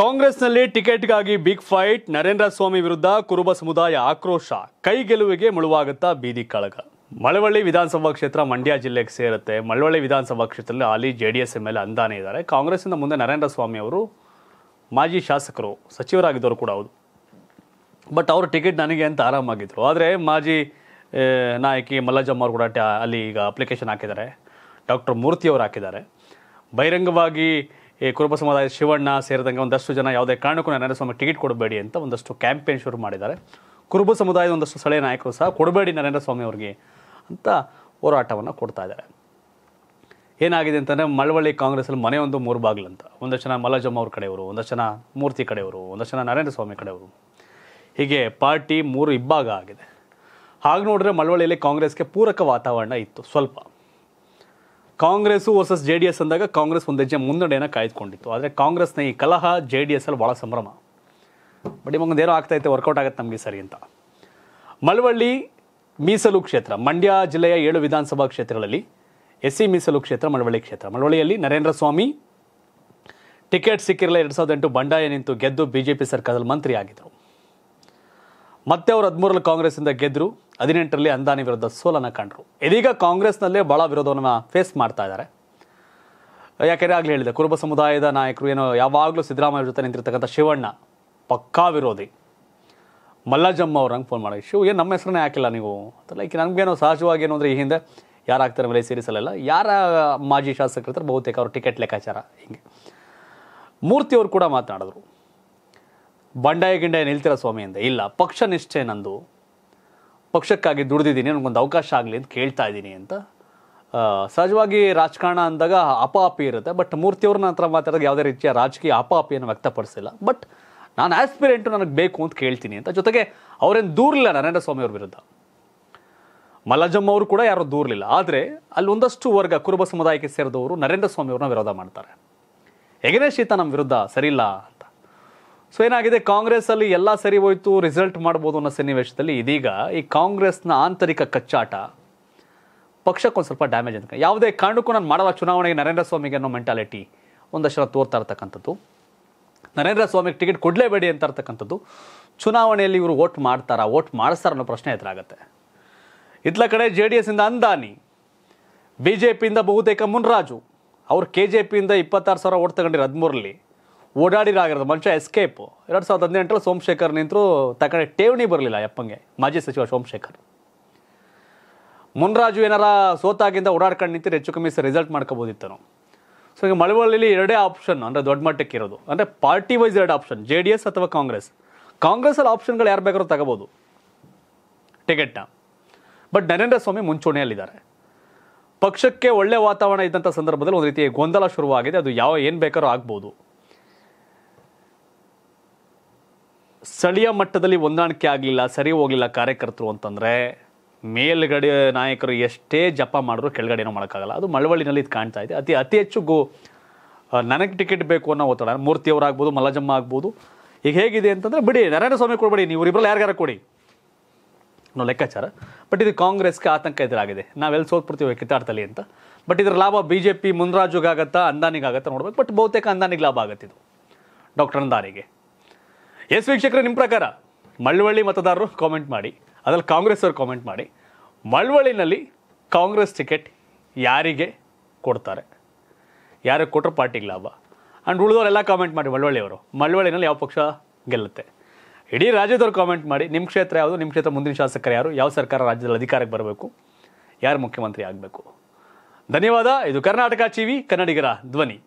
ಕಾಂಗ್ರೆಸ್ನಲ್ಲಿ ಟಿಕೆಟ್ಗಾಗಿ big fight Narendra Swamy ವಿರುದ್ಧ ಕುರುಬ ಸಮುದಾಯ ಆಕ್ರೋಶ ಕೈ ಗೆಲುವಿಗೆ ಮುಳುವಾಗುತ್ತಾ ಬೀದಿ ಕಳಗ ಮಳವಳ್ಳಿ ವಿಧಾನಸಭಾ ಕ್ಷೇತ್ರ ಮಂಡ್ಯ ಜಿಲ್ಲೆಗೆ ಸೇರುತ್ತೆ ಮಳವಳ್ಳಿ ವಿಧಾನಸಭಾ ಕ್ಷೇತ್ರದಲ್ಲಿ ಹಾಲಿ J D S M L ಅಂದಾನೆ ಇದ್ದಾರೆ ಕಾಂಗ್ರೆಸ್ಸಿಂದ ಮುಂದೆ ನರೇಂದ್ರ ಸ್ವಾಮಿ ಅವರು ಮಾಜಿ ಶಾಸಕರು ಸಚಿವರಾಗಿದ್ದವರು ಕೂಡ ಹೌದು ಬಟ್ ಅವರು ಟಿಕೆಟ್ ನನಗೆ ಅಂತ ಆರಾಮಾಗಿದ್ದರು ಆದರೆ ಮಾಜಿ ನಾಯಕಿ ಮಲ್ಲಜಮ್ಮ ಅವರು ಕೂಡ ಅಲ್ಲಿ ಈಗ ಅಪ್ಲಿಕೇಶನ್ ಹಾಕಿದ್ದಾರೆ ಡಾಕ್ಟರ್ ಮೂರ್ತಿಯವರು ಹಾಕಿದ್ದಾರೆ ಬಹಿರಂಗವಾಗಿ ಈ ಕುರುಬ ಸಮುದಾಯದ ಶಿವಣ್ಣ ಸೇರಿದಂಗೆ ಒಂದಷ್ಟು ಜನ ಯಾವುದೇ ಕಾರಣಕ್ಕೂ ನರೇಂದ್ರ ಟಿಕೆಟ್ ಕೊಡಬೇಡಿ ಅಂತ ಒಂದಷ್ಟು ಕ್ಯಾಂಪೇನ್ ಶುರು ಮಾಡಿದ್ದಾರೆ ಕುರುಬ ಸಮುದಾಯದ ಒಂದಷ್ಟು ಸ್ಥಳೀಯ ನಾಯಕರು ಸಹ ಕೊಡಬೇಡಿ ನರೇಂದ್ರ ಸ್ವಾಮಿ ಅವರಿಗೆ ಅಂತ ಹೋರಾಟವನ್ನು ಕೊಡ್ತಾ ಇದ್ದಾರೆ ಏನಾಗಿದೆ ಅಂತಂದರೆ ಮಳವಳ್ಳಿ ಕಾಂಗ್ರೆಸ್ಸಲ್ಲಿ ಮನೆಯೊಂದು ಮೂರು ಬಾಗಿಲಂತ ಒಂದಷ್ಟು ಜನ ಮಲ್ಲಜಮ್ಮ ಅವ್ರ ಕಡೆಯವರು ಒಂದಷ್ಟು ಜನ ಮೂರ್ತಿ ಕಡೆಯವರು ಒಂದಷ್ಟು ಜನ ನರೇಂದ್ರ ಸ್ವಾಮಿ ಕಡೆಯವರು ಹೀಗೆ ಪಾರ್ಟಿ ಮೂರು ಇಬ್ಬಾಗ ಆಗಿದೆ ಹಾಗೆ ನೋಡಿದ್ರೆ ಮಳವಳ್ಳಿಯಲ್ಲಿ ಕಾಂಗ್ರೆಸ್ಗೆ ಪೂರಕ ವಾತಾವರಣ ಇತ್ತು ಸ್ವಲ್ಪ Congress versus J D S ಅಂದಾಗ ಕಾಂಗ್ರೆಸ್ ಒಂದು ಹೆಜ್ಜೆ ಮುನ್ನಡೆಯನ್ನು ಕಾಯ್ದುಕೊಂಡಿತ್ತು ಆದರೆ ಕಾಂಗ್ರೆಸ್ನ ಈ ಕಲಹ ಜೆ ಡಿ ಎಸ್ ಅಲ್ಲಿ ಭಾಳ ಸಂಭ್ರಮ ಬಟ್ ಇವಾಗ ಏನೋ ಆಗ್ತಾ ಇತ್ತು ವರ್ಕೌಟ್ ಆಗುತ್ತೆ ನಮಗೆ ಸರಿ ಅಂತ ಮಳವಳ್ಳಿ ಮೀಸಲು ಕ್ಷೇತ್ರ ಮಂಡ್ಯ ಜಿಲ್ಲೆಯ ಏಳು ವಿಧಾನಸಭಾ ಕ್ಷೇತ್ರಗಳಲ್ಲಿ ಎಸ್ ಸಿ ಮೀಸಲು ಕ್ಷೇತ್ರ ಮಳವಳ್ಳಿ ಕ್ಷೇತ್ರ ಮಳವಳ್ಳಿಯಲ್ಲಿ ನರೇಂದ್ರ ಸ್ವಾಮಿ ಟಿಕೆಟ್ ಸಿಕ್ಕಿರಲಿಲ್ಲ ಎರಡು ಸಾವಿರದ ಎಂಟು ಬಂಡಾಯ ನಿಂತು ಗೆದ್ದು ಬಿ ಜೆ ಪಿ ಸರ್ಕಾರದಲ್ಲಿ ಮಂತ್ರಿ ಆಗಿದ್ದರು ಮತ್ತೆ ಅವರು ಹದಿಮೂರಲ್ಲಿ ಕಾಂಗ್ರೆಸ್ಸಿಂದ ಗೆದ್ದರು ಹದಿನೆಂಟರಲ್ಲಿ ಅಂದಾನಿ ವಿರುದ್ಧ ಸೋಲನ್ನು ಕಂಡರು ಇದೀಗ ಕಾಂಗ್ರೆಸ್ನಲ್ಲೇ ಭಾಳ ವಿರೋಧವನ್ನು ಫೇಸ್ ಮಾಡ್ತಾ ಇದ್ದಾರೆ ಯಾಕೆಂದರೆ ಆಗಲೇ ಹೇಳಿದೆ ಕುರುಬ ಸಮುದಾಯದ ನಾಯಕರು ಏನೋ ಯಾವಾಗಲೂ ಸಿದ್ದರಾಮಯ್ಯ ಜೊತೆ ನಿಂತಿರ್ತಕ್ಕಂಥ ಶಿವಣ್ಣ ಪಕ್ಕಾ ವಿರೋಧಿ ಮಲ್ಲಜಮ್ಮ ಅವ್ರು ಫೋನ್ ಮಾಡಿ ಶಿವ ಏನು ನಮ್ಮ ಹೆಸರನ್ನೇ ಹಾಕಿಲ್ಲ ನೀವು ಅಂತ ಲೈಕ್ ನಮಗೇನೋ ಸಹಜವಾಗಿ ಏನು ಅಂದರೆ ಈ ಹಿಂದೆ ಯಾರಾಗ್ತಾರೆ ಮೇಲೆ ಸೇರಿಸಲಿಲ್ಲ ಯಾರ ಮಾಜಿ ಶಾಸಕರಿರ್ತಾರೆ ಬಹುತೇಕ ಅವರು ಟಿಕೆಟ್ ಲೆಕ್ಕಾಚಾರ ಹಿಂಗೆ ಮೂರ್ತಿಯವರು ಕೂಡ ಮಾತನಾಡಿದ್ರು ಬಂಡಾಯ ಗಿಂಡಾಯ ನಿಲ್ತಿರ ಸ್ವಾಮಿಯಿಂದ ಇಲ್ಲ ಪಕ್ಷ ನಿಷ್ಠೆ ನಂದು ಪಕ್ಷಕ್ಕಾಗಿ ದುಡಿದಿದ್ದೀನಿ ನನಗೊಂದು ಅವಕಾಶ ಆಗಲಿ ಅಂತ ಕೇಳ್ತಾ ಇದ್ದೀನಿ ಅಂತ ಸಹಜವಾಗಿ ರಾಜಕಾರಣ ಅಂದಾಗ ಅಪಾಪಿ ಇರುತ್ತೆ ಬಟ್ ಮೂರ್ತಿಯವ್ರನ್ನ ನಂತರ ಮಾತಾಡೋದು ಯಾವುದೇ ರೀತಿಯ ರಾಜಕೀಯ ಅಪಾಪಿಯನ್ನು ವ್ಯಕ್ತಪಡಿಸಿಲ್ಲ ಬಟ್ ನಾನು ಆಸ್ಪಿರೆಂಟು ನನಗೆ ಬೇಕು ಅಂತ ಕೇಳ್ತೀನಿ ಅಂತ ಜೊತೆಗೆ ಅವರೇನು ದೂರಲಿಲ್ಲ ನರೇಂದ್ರ ಸ್ವಾಮಿ ಅವ್ರ ವಿರುದ್ಧ ಮಲ್ಲಜಮ್ಮ ಅವರು ಕೂಡ ಯಾರೂ ದೂರಲಿಲ್ಲ ಆದರೆ ಅಲ್ಲಿ ಒಂದಷ್ಟು ವರ್ಗ ಕುರುಬ ಸಮುದಾಯಕ್ಕೆ ಸೇರಿದವರು ನರೇಂದ್ರ ಸ್ವಾಮಿ ಅವ್ರನ್ನ ವಿರೋಧ ಮಾಡ್ತಾರೆ ಹೆಗನೇಶ್ ಈತ ನಮ್ಮ ವಿರುದ್ಧ ಸರಿಯಿಲ್ಲ ಸೊ ಏನಾಗಿದೆ ಕಾಂಗ್ರೆಸ್ ಅಲ್ಲಿ ಎಲ್ಲ ಸರಿ ಹೋಯ್ತು ರಿಸಲ್ಟ್ ಮಾಡ್ಬೋದು ಅನ್ನೋ ಸನ್ನಿವೇಶದಲ್ಲಿ ಇದೀಗ ಈ ಕಾಂಗ್ರೆಸ್ನ ಆಂತರಿಕ ಕಚ್ಚಾಟ ಪಕ್ಷಕ್ಕೊಂದು ಸ್ವಲ್ಪ ಡ್ಯಾಮೇಜ್ ಅಂತ ಯಾವುದೇ ಕಾರಣಕ್ಕೂ ನಾನು ಮಾಡಲ್ಲ ಚುನಾವಣೆಗೆ ನರೇಂದ್ರ ಸ್ವಾಮಿಗೆ ಅನ್ನೋ ಮೆಂಟಾಲಿಟಿ ಒಂದಷ್ಟು ತೋರ್ತಾ ಇರ್ತಕ್ಕಂಥದ್ದು ನರೇಂದ್ರ ಸ್ವಾಮಿಗೆ ಟಿಕೆಟ್ ಕೊಡಲೇಬೇಡಿ ಅಂತ ಇರ್ತಕ್ಕಂಥದ್ದು ಚುನಾವಣೆಯಲ್ಲಿ ಇವರು ಓಟ್ ಮಾಡ್ತಾರಾ ಓಟ್ ಮಾಡಿಸ್ತಾರ ಅನ್ನೋ ಪ್ರಶ್ನೆ ಎದುರಾಗುತ್ತೆ ಇತ್ಲ ಕಡೆ ಜೆ ಡಿ ಎಸ್ಸಿಂದ ಅಂದಾನಿ ಬಿ ಜೆ ಪಿಯಿಂದ ಬಹುತೇಕ ಮುನ್ರಾಜು ಅವರು ಕೆ ಜೆ ಪಿಯಿಂದ ಇಪ್ಪತ್ತಾರು ಸಾವಿರ ಓಟ್ ತಗೊಂಡಿರು ಹದಿಮೂರಲ್ಲಿ ಓಡಾಡಿರಾಗಿರೋದು ಮನುಷ್ಯ ಎಸ್ಕೇಪ್ ಎರಡು ಸಾವಿರದ ಹದಿನೆಂಟರಲ್ಲಿ ಸೋಮಶೇಖರ್ ನಿಂತರು ತಕಡೆ ಠೇವಣಿ ಬರಲಿಲ್ಲ ಯಪ್ಪಂಗೆ ಮಾಜಿ ಸಚಿವ ಸೋಮಶೇಖರ್ ಮುನ್ರಾಜು ಏನಾರ ಸೋತಾಗಿಂದ ಓಡಾಡ್ಕೊಂಡು ನಿಂತರೆ ಹೆಚ್ಚು ಕಮ್ಮಿ ರಿಸಲ್ಟ್ ಮಾಡ್ಕೋಬೋದಿತ್ತು ಸೊ ಈಗ ಮಳವಳ್ಳಿಲಿ ಎರಡೇ ಆಪ್ಷನ್ ಅಂದರೆ ದೊಡ್ಡ ಮಟ್ಟಕ್ಕೆ ಇರೋದು ಅಂದರೆ ಪಾರ್ಟಿ ವೈಸ್ ಎರಡು ಆಪ್ಷನ್ ಜೆ ಡಿ ಎಸ್ ಅಥವಾ ಕಾಂಗ್ರೆಸ್ ಕಾಂಗ್ರೆಸ್ಸಲ್ಲಿ ಆಪ್ಷನ್ಗಳು ಯಾರು ಬೇಕಾದ್ರೂ ತಗೋಬೋದು ಟಿಕೆಟ್ನ ಬಟ್ ನರೇಂದ್ರ ಸ್ವಾಮಿ ಮುಂಚೂಣಿಯಲ್ಲಿದ್ದಾರೆ ಪಕ್ಷಕ್ಕೆ ಒಳ್ಳೆಯ ವಾತಾವರಣ ಇದ್ದಂಥ ಸಂದರ್ಭದಲ್ಲಿ ಒಂದು ರೀತಿಯ ಗೊಂದಲ ಶುರುವಾಗಿದೆ ಅದು ಯಾವ ಏನು ಬೇಕಾದ್ರೂ ಆಗ್ಬೋದು ಸ್ಥಳೀಯ ಮಟ್ಟದಲ್ಲಿ ಹೊಂದಾಣಿಕೆ ಆಗಲಿಲ್ಲ ಸರಿ ಹೋಗಲಿಲ್ಲ ಕಾರ್ಯಕರ್ತರು ಅಂತಂದರೆ ಮೇಲ್ಗಡೆ ನಾಯಕರು ಎಷ್ಟೇ ಜಪ ಮಾಡಿದ್ರು ಕೆಳಗಡೆ ಏನೋ ಮಾಡೋಕ್ಕಾಗಲ್ಲ ಅದು ಮಳವಳ್ಳಿನಲ್ಲಿ ಇದು ಕಾಣ್ತಾ ಇದೆ ಅತಿ ಅತಿ ಹೆಚ್ಚು ಗೋ ನನಗೆ ಟಿಕೆಟ್ ಬೇಕು ಅನ್ನೋ ಒತ್ತಡ ಮೂರ್ತಿಯವರಾಗ್ಬೋದು ಮಲ್ಲಜಮ್ಮ ಆಗ್ಬೋದು ಈಗ ಹೇಗಿದೆ ಅಂತಂದರೆ ಬಿಡಿ ನಾರಾಯಣ ಸ್ವಾಮಿ ಕೊಡಬೇಡಿ ನೀವು ಇಬ್ಬರಲ್ಲಿ ಯಾರಿಗಾರ ಕೊಡಿ ಅನ್ನೋ ಲೆಕ್ಕಾಚಾರ ಬಟ್ ಇದು ಕಾಂಗ್ರೆಸ್ಗೆ ಆತಂಕ ಎದುರಾಗಿದೆ ನಾವೆಲ್ಲಿ ಸೋತ್ಬಿಡ್ತೀವಿ ಕಿತ್ತಾಡ್ತಲಿ ಅಂತ ಬಟ್ ಇದರ ಲಾಭ ಬಿ ಜೆ ಪಿ ಮುನ್ರಾಜುಗಾಗತ್ತಾ ಅಂದಾನಿಗಾಗತ್ತಾ ನೋಡ್ಬೇಕು ಬಟ್ ಬಹುತೇಕ ಅಂದಾನಿಗೆ ಲಾಭ ಆಗುತ್ತೆ ಇದು ಡಾಕ್ಟರ್ ಅಂದಾನಿಗೆ ಎಸ್ ವೀಕ್ಷಕರು ನಿಮ್ಮ ಪ್ರಕಾರ ಮಳವಳ್ಳಿ ಮತದಾರರು ಕಾಮೆಂಟ್ ಮಾಡಿ ಅದರಲ್ಲಿ ಕಾಂಗ್ರೆಸ್ ಅವರು ಕಾಮೆಂಟ್ ಮಾಡಿ ಮಳವಳ್ಳಿನಲ್ಲಿ ಕಾಂಗ್ರೆಸ್ ಟಿಕೆಟ್ ಯಾರಿಗೆ ಕೊಡ್ತಾರೆ ಯಾರಿಗೆ ಕೊಟ್ಟರು ಪಾರ್ಟಿಗೆ ಲಾಭ ಆ್ಯಂಡ್ ಉಳಿದವರೆಲ್ಲ ಕಾಮೆಂಟ್ ಮಾಡಿ ಮಳವಳ್ಳಿಯವರು ಮಳವಳ್ಳಿನಲ್ಲಿ ಯಾವ ಪಕ್ಷ ಗೆಲ್ಲುತ್ತೆ ಇಡೀ ರಾಜ್ಯದವ್ರು ಕಾಮೆಂಟ್ ಮಾಡಿ ನಿಮ್ಮ ಕ್ಷೇತ್ರ ಯಾವುದು ನಿಮ್ಮ ಕ್ಷೇತ್ರ ಮುಂದಿನ ಶಾಸಕರು ಯಾರು ಯಾವ ಸರ್ಕಾರ ರಾಜ್ಯದಲ್ಲಿ ಅಧಿಕಾರಕ್ಕೆ ಬರಬೇಕು ಯಾರು ಮುಖ್ಯಮಂತ್ರಿ ಆಗಬೇಕು ಧನ್ಯವಾದ ಇದು ಕರ್ನಾಟಕ ವಿ ಕನ್ನಡಿಗರ ಧ್ವನಿ